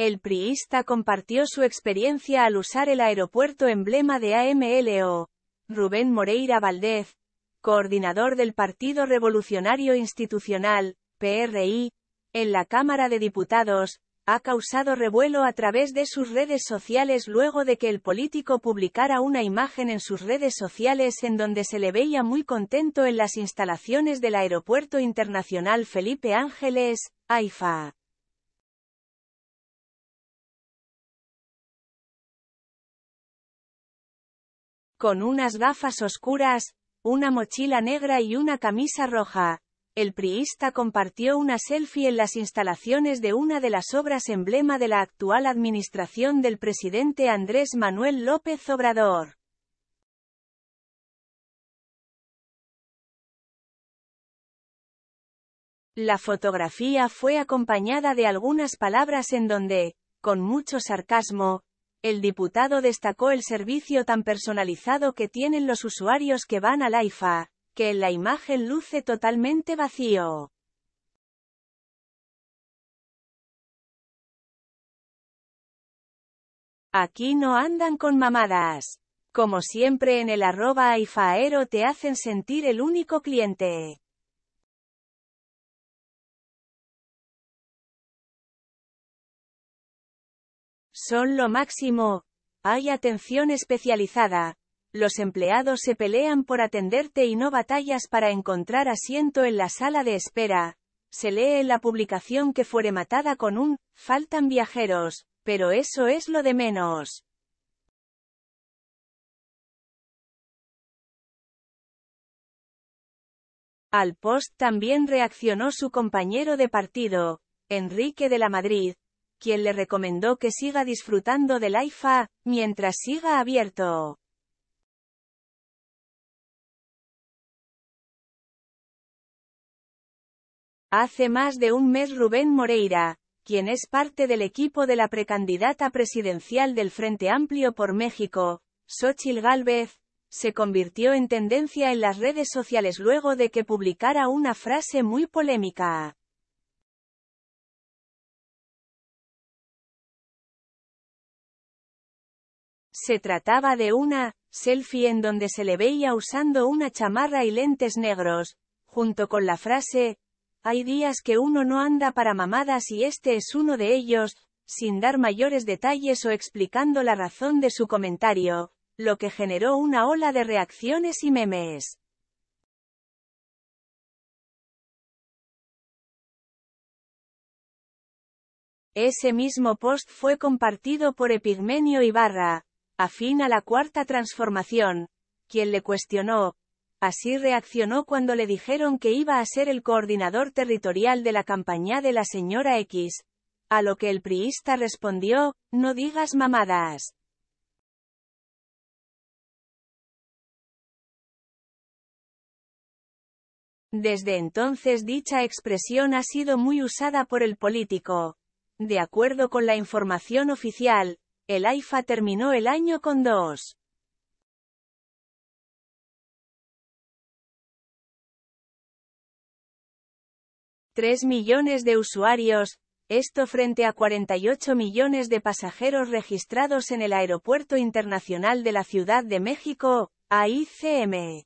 El priista compartió su experiencia al usar el aeropuerto emblema de AMLO. Rubén Moreira Valdez, coordinador del Partido Revolucionario Institucional, PRI, en la Cámara de Diputados, ha causado revuelo a través de sus redes sociales luego de que el político publicara una imagen en sus redes sociales en donde se le veía muy contento en las instalaciones del Aeropuerto Internacional Felipe Ángeles, AIFA. con unas gafas oscuras, una mochila negra y una camisa roja. El priista compartió una selfie en las instalaciones de una de las obras emblema de la actual administración del presidente Andrés Manuel López Obrador. La fotografía fue acompañada de algunas palabras en donde, con mucho sarcasmo, el diputado destacó el servicio tan personalizado que tienen los usuarios que van al IFA, que en la imagen luce totalmente vacío. Aquí no andan con mamadas. Como siempre en el arroba IFAero te hacen sentir el único cliente. Son lo máximo. Hay atención especializada. Los empleados se pelean por atenderte y no batallas para encontrar asiento en la sala de espera. Se lee en la publicación que fuere matada con un, faltan viajeros, pero eso es lo de menos. Al post también reaccionó su compañero de partido, Enrique de la Madrid, quien le recomendó que siga disfrutando del IFA, mientras siga abierto. Hace más de un mes Rubén Moreira, quien es parte del equipo de la precandidata presidencial del Frente Amplio por México, Xochil Gálvez, se convirtió en tendencia en las redes sociales luego de que publicara una frase muy polémica. Se trataba de una selfie en donde se le veía usando una chamarra y lentes negros, junto con la frase, hay días que uno no anda para mamadas y este es uno de ellos, sin dar mayores detalles o explicando la razón de su comentario, lo que generó una ola de reacciones y memes. Ese mismo post fue compartido por Epigmenio Ibarra, fin a la cuarta transformación, quien le cuestionó. Así reaccionó cuando le dijeron que iba a ser el coordinador territorial de la campaña de la señora X, a lo que el priista respondió, no digas mamadas. Desde entonces dicha expresión ha sido muy usada por el político. De acuerdo con la información oficial, el AIFA terminó el año con dos. 3 millones de usuarios, esto frente a 48 millones de pasajeros registrados en el Aeropuerto Internacional de la Ciudad de México, AICM.